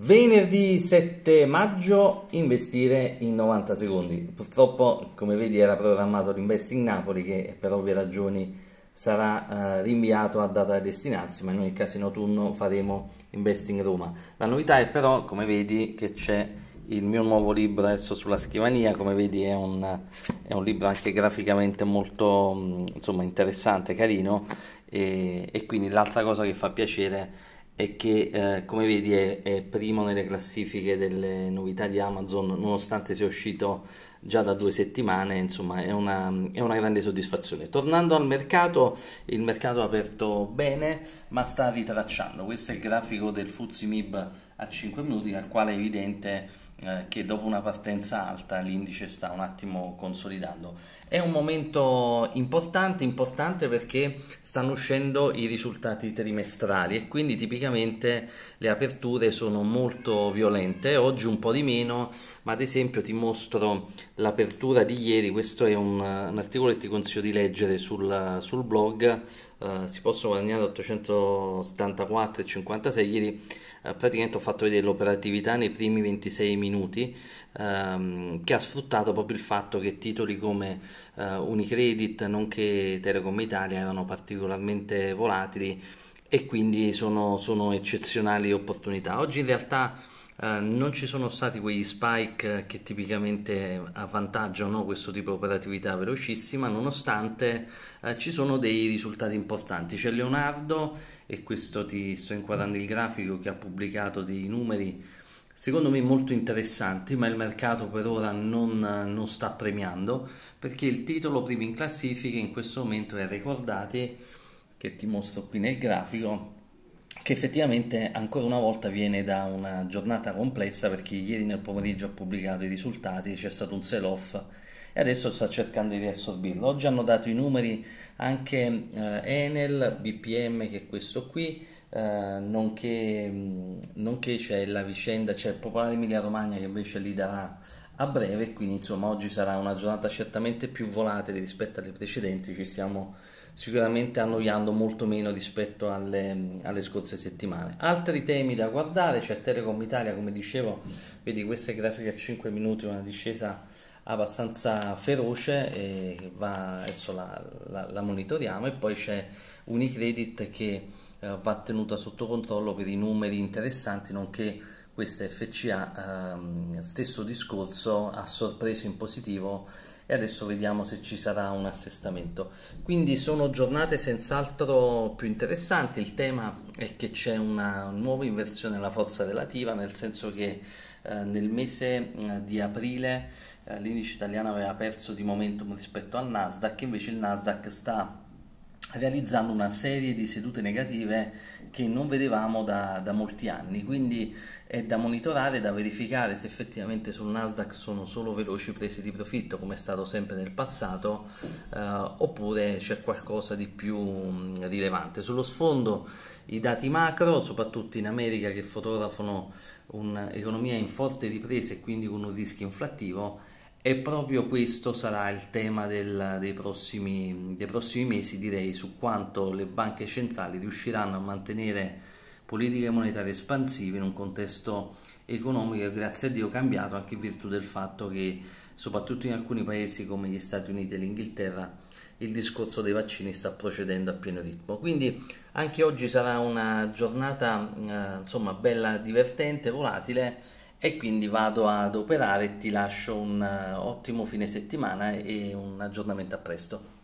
Venerdì 7 maggio investire in 90 secondi. Purtroppo, come vedi, era programmato l'invest in Napoli che per ovvie ragioni sarà eh, rinviato a data da destinarsi, ma in ogni caso in autunno faremo invest in Roma. La novità è però, come vedi, che c'è il mio nuovo libro adesso sulla scrivania, come vedi è un, è un libro anche graficamente molto mm, insomma, interessante, carino e, e quindi l'altra cosa che fa piacere è e che eh, come vedi è, è, primo nelle classifiche delle novità di Amazon nonostante sia uscito già da due settimane insomma è una, è una grande soddisfazione tornando al mercato il mercato ha aperto bene ma sta ritracciando questo è il grafico del Mib a 5 minuti, nel quale è evidente eh, che dopo una partenza alta l'indice sta un attimo consolidando. È un momento importante, importante perché stanno uscendo i risultati trimestrali e quindi tipicamente le aperture sono molto violente, oggi un po' di meno, ma ad esempio ti mostro l'apertura di ieri, questo è un, un, articolo che ti consiglio di leggere sul, sul blog, uh, si possono guadagnare 874,56 ieri eh, praticamente ho fatto vedere l'operatività nei primi 26 minuti ehm, che ha sfruttato proprio il fatto che titoli come eh, Unicredit nonché Telecom Italia erano particolarmente volatili e quindi sono, sono eccezionali opportunità. Oggi in realtà eh, non ci sono stati quegli spike che tipicamente avvantaggiano questo tipo di operatività velocissima, nonostante uh, ci sono dei risultati importanti. C'è Leonardo, e questo ti sto inquadrando il grafico, che ha pubblicato dei numeri secondo me molto interessanti, ma il mercato per ora non, non sta premiando, perché il titolo primo in classifica in questo momento è Ricordate, che ti mostro qui nel grafico, che effettivamente ancora una volta viene da una giornata complessa perché ieri nel pomeriggio ha pubblicato i risultati, c'è stato un sell off e adesso sta cercando di riassorbirlo. Oggi hanno dato i numeri anche eh, Enel, BPM che è questo qui, eh, nonché, mm, nonché c'è la vicenda, c'è Popolare Emilia Romagna che invece li darà a breve, quindi insomma oggi sarà una giornata certamente più volatile rispetto alle precedenti, ci stiamo sicuramente annoiando molto meno rispetto alle, alle, scorse settimane. Altri temi da guardare, c'è cioè Telecom Italia, come dicevo, vedi queste grafiche a 5 minuti, una discesa abbastanza feroce e va, adesso la, la, la monitoriamo e poi c'è Unicredit che eh, va tenuta sotto controllo per i numeri interessanti, nonché questa FCA, ehm, stesso discorso, ha sorpreso in positivo e adesso vediamo se ci sarà un assestamento. Quindi sono giornate senz'altro più interessanti, il tema è che c'è una nuova inversione della forza relativa, nel senso che eh, nel mese eh, di aprile eh, l'indice italiano aveva perso di momentum rispetto al Nasdaq, invece il Nasdaq sta realizzando una serie di sedute negative che non vedevamo da, da, molti anni, quindi è da monitorare, da verificare se effettivamente sul Nasdaq sono solo veloci presi di profitto come è stato sempre nel passato eh, oppure c'è qualcosa di più rilevante. Sullo sfondo i dati macro, soprattutto in America che fotografano un'economia in forte ripresa e quindi con un rischio inflattivo e proprio questo sarà il tema del, dei, prossimi, dei prossimi mesi, direi, su quanto le banche centrali riusciranno a mantenere politiche monetarie espansive in un contesto economico che grazie a Dio cambiato anche in virtù del fatto che soprattutto in alcuni paesi come gli Stati Uniti e l'Inghilterra il discorso dei vaccini sta procedendo a pieno ritmo. Quindi anche oggi sarà una giornata eh, insomma bella, divertente, volatile e quindi vado ad operare ti lascio un eh, ottimo fine settimana e un aggiornamento a presto.